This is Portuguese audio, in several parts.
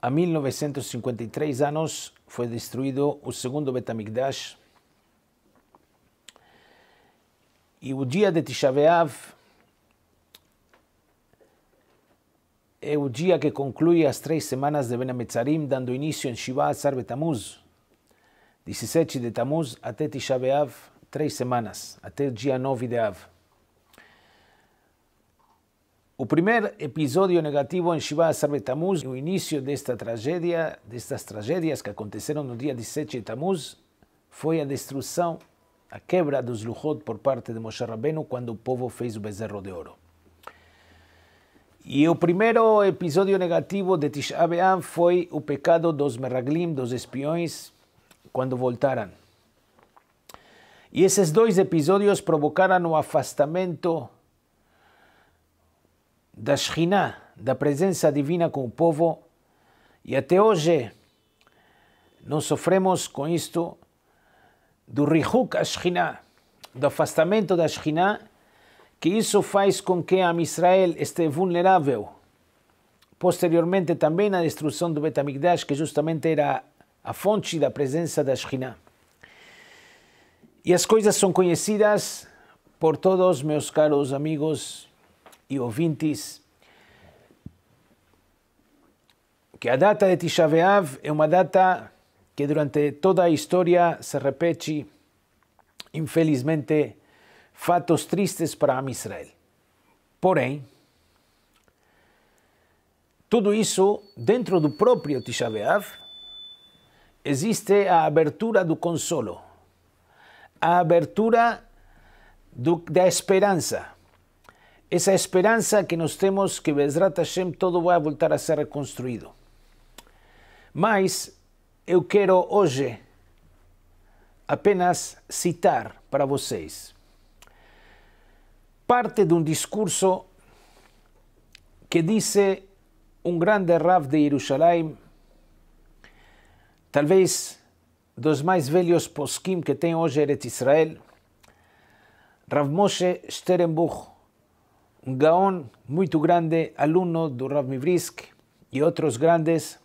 A 1953 anos foi destruído o segundo Betamigdash e o dia de Tisha B'Av é o dia que conclui as três semanas de Ben Ametzarim, dando início em Shiva Azar Betamuz, 17 de Tamuz até Tisha B'Av, três semanas, até o dia 9 de Av. O primeiro episódio negativo em Shiva Sarve Tamuz, o início desta tragédia, destas tragédias que aconteceram no dia 17 de Tamuz, foi a destruição, a quebra dos Luchot por parte de Moshe Rabbeinu quando o povo fez o bezerro de ouro. E o primeiro episódio negativo de Tisha B'Av foi o pecado dos Meraglim, dos espiões, quando voltaram. E esses dois episódios provocaram o afastamento da Shekhinah, da presença divina com o povo, e até hoje nós sofremos com isto do rihuk Ashkinah, do afastamento da Ashkinah, que isso faz com que a Israel esteja vulnerável. Posteriormente também a destruição do Betamigdash, que justamente era a fonte da presença da Ashkinah. E as coisas são conhecidas por todos meus caros amigos e ouvintes que a data de Tisha B'Av é uma data que durante toda a história se repete, infelizmente, fatos tristes para a Israel. Porém, tudo isso dentro do próprio Tisha B'Av, existe a abertura do consolo, a abertura do, da esperança esa esperanza que nos temos que Bezrat Hashem todo vai voltar a ser reconstruído. Mas eu quero hoje apenas citar para vocês parte de um discurso que disse um grande Rav de Jerusalém, talvez dos mais velhos poskim que tem hoje Eretz Israel, Rav Moshe Sterenbuch, un gaón muy grande, alumno de Rav Mivrisk y otros grandes,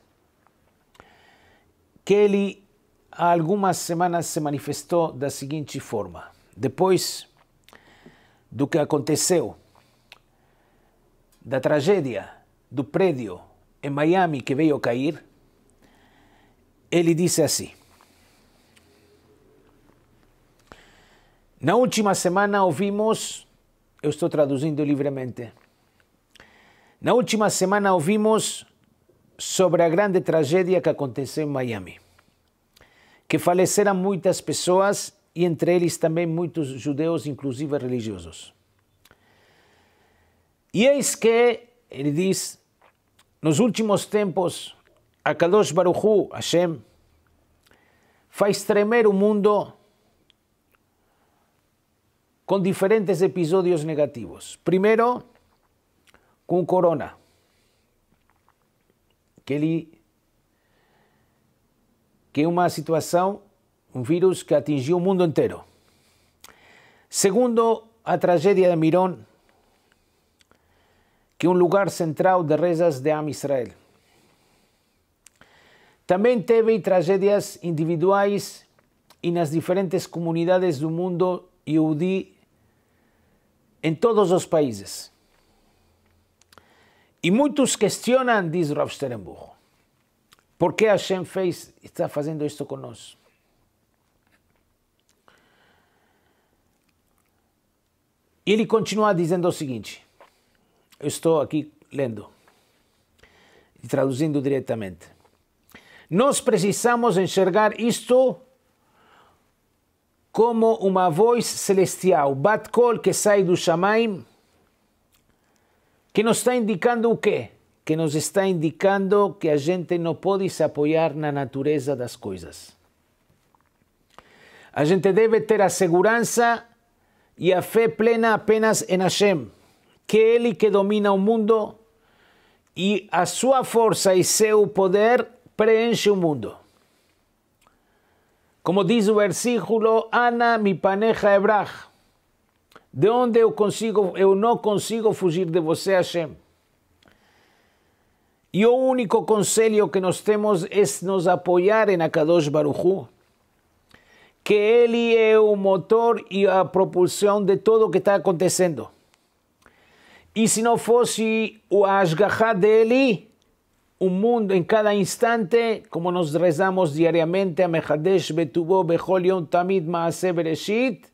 Kelly há algumas semanas se manifestou da seguinte forma: depois do que aconteceu, da tragédia do prédio em Miami que veio cair, ele disse assim. Na última semana ouvimos eu estou traduzindo livremente. Na última semana ouvimos sobre a grande tragédia que aconteceu em Miami, que faleceram muitas pessoas e entre eles também muitos judeus, inclusive religiosos. E eis que, ele diz, nos últimos tempos, a Kadosh Baruchu, Hashem, faz tremer o mundo con diferentes episodios negativos. Primero, con Corona, que ele que é uma situação, um vírus que atingiu o mundo inteiro. Segundo, a tragédia de Mirón, que é um lugar central de rezas de Am Israel. Também teve tragédias individuais e nas diferentes comunidades do mundo Yehudi em todos os países. E muitos questionam, diz Rav Sterenburg, por que Hashem fez, está fazendo isto conosco? E ele continua dizendo o seguinte: eu estou aqui lendo e traduzindo diretamente. Nós precisamos enxergar isto como uma voz celestial, Batkol, que sai do Shamaim, que nos está indicando o quê? Que nos está indicando que a gente não pode se apoiar na natureza das coisas. A gente deve ter a segurança e a fé plena apenas em Hashem, que é Ele que domina o mundo e a sua força e seu poder preenche o mundo. Como diz o versículo, Ana mi paneja ebrach. De onde eu consigo, eu não consigo fugir de você, Hashem. E o único conselho que nós temos é nos apoiar em Akadosh Baruchu, que ele é o motor e a propulsão de tudo o que está acontecendo. E se não fosse o asgahá dele, un mundo en cada instante, como nos rezamos diariamente a Mehadesh Betubo Bechol Tamid Maase Bereshit,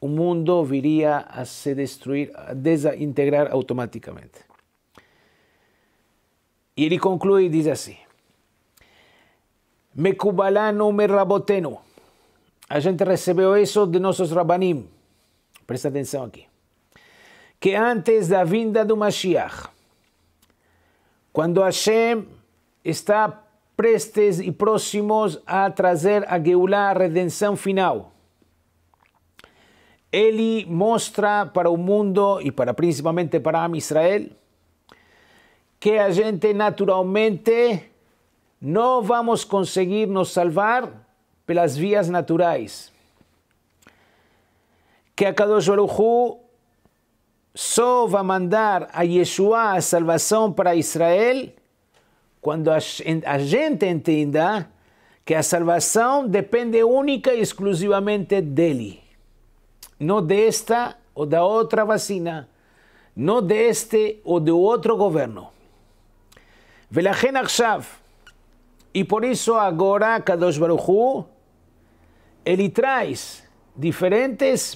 un mundo viría a se destruir, a desintegrar automáticamente. Y él concluye y dice así: Mekubalanu me raboteno. A gente recibió eso de nuestros rabanim. Presta atención aquí. Que antes da vinda do Mashiach, Quando Hashem está prestes e próximos a trazer a Geulah, a redenção final, ele mostra para o mundo e para principalmente para Israel que a gente naturalmente não vamos conseguir nos salvar pelas vias naturais. Que a Kadosh Baruch só vai mandar a Yeshua, a salvação para Israel, quando a gente entenda que a salvação depende única e exclusivamente dele, não desta ou da outra vacina, não deste ou do outro governo. ולכן עכשיו, e por isso agora, Kadosh Baruchu, ele traz diferentes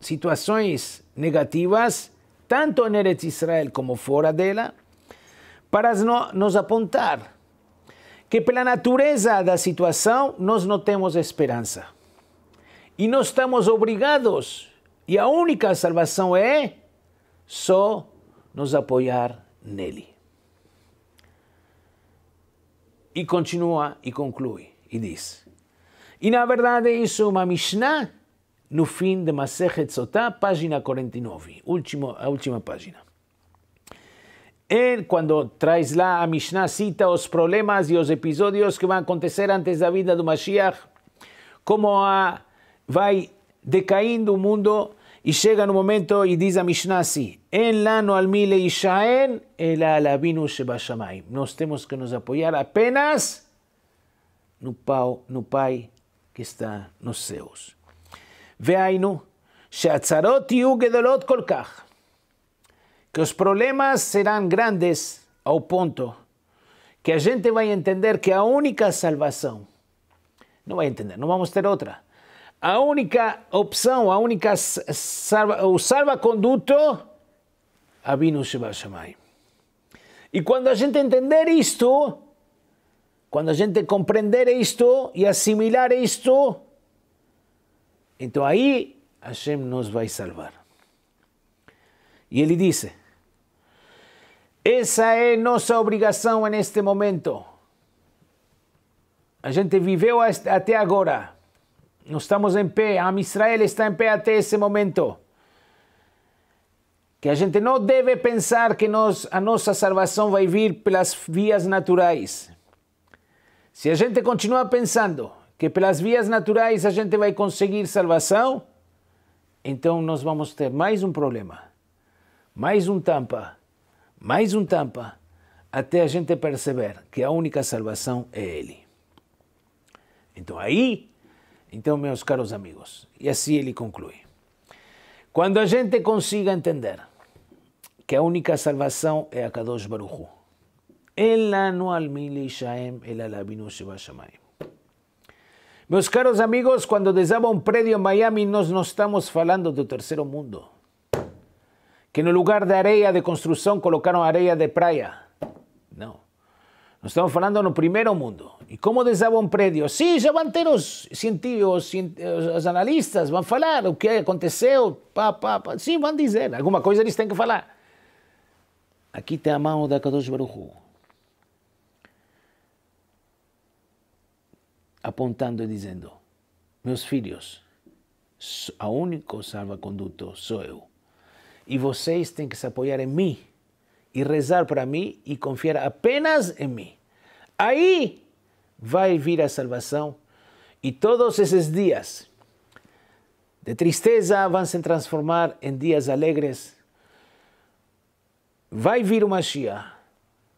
situações negativas, tanto em Eretz Israel como fora dela, para nos apontar que, pela natureza da situação, nós não temos esperança. E nós estamos obrigados, e a única salvação é só nos apoiar nele. E continua e conclui e diz. E na verdade, é isso é uma Mishnah no fim de Masechet Sotá, página 49, último, a última página. Ele, quando traz lá a Mishnah, cita os problemas e os episódios que vão acontecer antes da vida do Mashiach, como a, vai decaindo o mundo e chega no momento e diz a Mishnah assim: En lano al mile ishaen, el alabinu shebashamayim. Nós temos que nos apoiar apenas no, pau, no Pai que está nos céus. Veainu, Que los problemas serán grandes al punto que a gente va a entender que la única salvación, no va a entender, no vamos tener otra, A única opción, a única salva, o salvaconduto, Avinu y y cuando a gente entender esto, cuando a gente comprender esto y asimilar esto, Então aí Hashem nos vai salvar. E ele disse: Essa é nossa obrigação neste momento. A gente viveu até agora. Nós estamos em pé. A Israel está em pé até esse momento. Que a gente não deve pensar que nós, a nossa salvação vai vir pelas vias naturais. Se a gente continuar pensando que pelas vias naturais a gente vai conseguir salvação, então nós vamos ter mais um problema, mais um tampa, mais um tampa, até a gente perceber que a única salvação é Ele. Então aí, então meus caros amigos, e assim ele conclui. Quando a gente consiga entender que a única salvação é a Kadosh Baruch Hu, ela não almili shaem, ela labinu sheba meus caros amigos, quando desaba um prédio em Miami, nós não estamos falando do terceiro mundo. Que no lugar de areia de construção colocaram areia de praia. Não. Nós estamos falando no primeiro mundo. E como desaba um prédio? Sim, já vão ter os cientistas os eh, analistas, vão falar o que aconteceu, pá, pá, pá. Sim, vão dizer. Alguma coisa eles têm que falar. Aqui tem a mão da Kadosh Baruch apontando e dizendo: Meus filhos, a único salvaconduto sou eu. E vocês têm que se apoiar em mim e rezar para mim e confiar apenas em mim. Aí vai vir a salvação e todos esses dias de tristeza vão se transformar em dias alegres. Vai vir o Mashiach.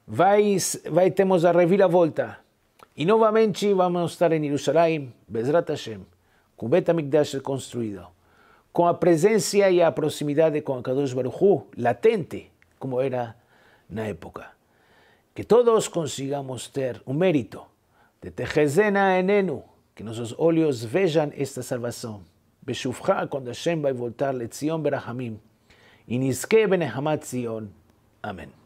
Vai, vai, temos a reviravolta. Y nuevamente vamos a estar en Jerusalén, Bezrat Hashem, con Bet Amigdash construido, con la presencia y la proximidad de con Kadosh latente, como era en la época. Que todos consigamos tener un mérito de Tejezena Enenu, que nuestros óleos vean esta salvación. Beshufcha, cuando Hashem va a voltar, Lezion Berahamim, y Nizke Zion. Amén.